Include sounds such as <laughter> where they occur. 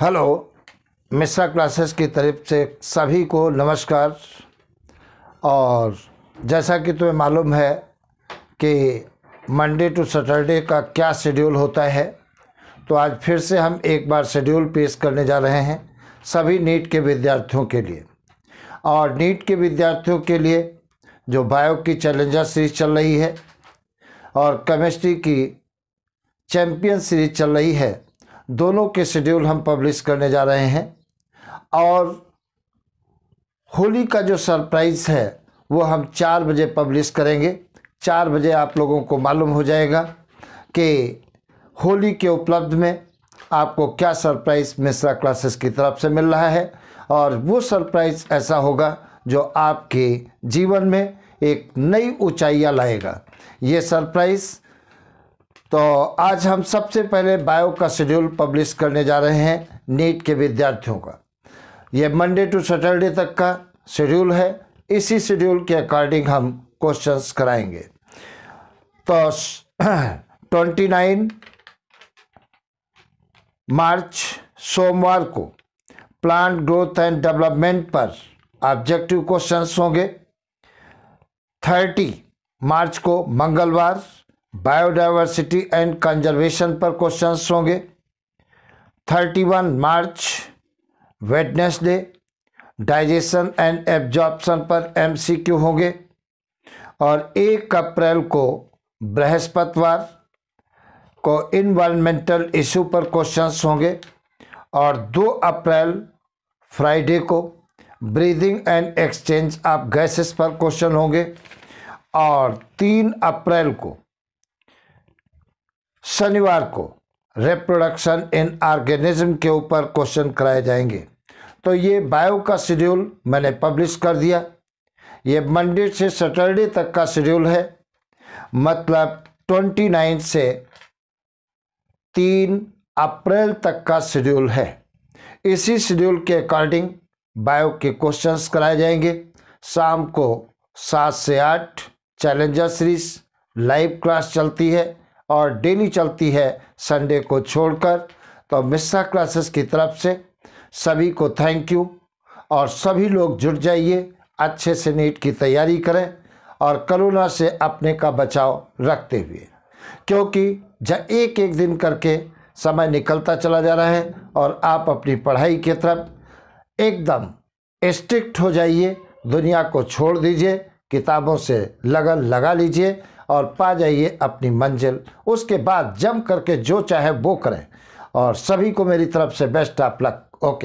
hello Mishra classes की तरफ से सभी को नमस्कार और जैसा कि तुम्हें मालूम है कि मंडे टू सैटरडे का क्या शेड्यूल होता है तो आज फिर से हम एक बार शेड्यूल पेश करने जा रहे हैं सभी नीट के विद्यार्थियों के लिए और नीट के विद्यार्थियों के लिए जो बायो की चैलेंजर सीरीज चल रही है और केमिस्ट्री की चैम्पियन सीरीज चल रही है दोनों के शेड्यूल हम पब्लिश करने जा रहे हैं और होली का जो सरप्राइज़ है वो हम चार बजे पब्लिश करेंगे चार बजे आप लोगों को मालूम हो जाएगा कि होली के उपलब्ध में आपको क्या सरप्राइज़ मिश्रा क्लासेस की तरफ से मिल रहा है और वो सरप्राइज़ ऐसा होगा जो आपके जीवन में एक नई ऊंचाइयां लाएगा ये सरप्राइज़ तो आज हम सबसे पहले बायो का शेड्यूल पब्लिश करने जा रहे हैं नीट के विद्यार्थियों का ये मंडे टू सैटरडे तक का शेड्यूल है इसी शेड्यूल के अकॉर्डिंग हम क्वेश्चंस कराएंगे तो ट्वेंटी नाइन <clears throat> मार्च सोमवार को प्लांट ग्रोथ एंड डेवलपमेंट पर ऑब्जेक्टिव क्वेश्चंस होंगे थर्टी मार्च को मंगलवार बायोडाइवर्सिटी एंड कंजर्वेशन पर क्वेश्चंस होंगे 31 March Wednesday digestion and absorption पर एमसीक्यू होंगे और एक अप्रैल को बृहस्पतिवार को इन्वायरमेंटल इशू पर क्वेश्चंस होंगे और 2 अप्रैल फ्राइडे को breathing and exchange of gases पर क्वेश्चन होंगे और 3 अप्रैल को शनिवार को रिप्रोडक्शन इन ऑर्गेनिज्म के ऊपर क्वेश्चन कराए जाएंगे तो ये बायो का शेड्यूल मैंने पब्लिश कर दिया ये मंडे से सैटरडे तक का शेड्यूल है मतलब ट्वेंटी नाइन से तीन अप्रैल तक का शेड्यूल है इसी शेड्यूल के अकॉर्डिंग बायो के क्वेश्चंस कराए जाएंगे शाम को सात से आठ चैलेंजर सीरीज लाइव क्लास चलती है और डेली चलती है संडे को छोड़कर तो मिस्सा क्लासेस की तरफ से सभी को थैंक यू और सभी लोग जुट जाइए अच्छे से नीट की तैयारी करें और करोना से अपने का बचाव रखते हुए क्योंकि जब एक एक दिन करके समय निकलता चला जा रहा है और आप अपनी पढ़ाई की तरफ एकदम स्ट्रिक्ट हो जाइए दुनिया को छोड़ दीजिए किताबों से लगन लगा लीजिए और पा जाइए अपनी मंजिल उसके बाद जम करके जो चाहे वो करें और सभी को मेरी तरफ से बेस्ट ऑफ लक ओके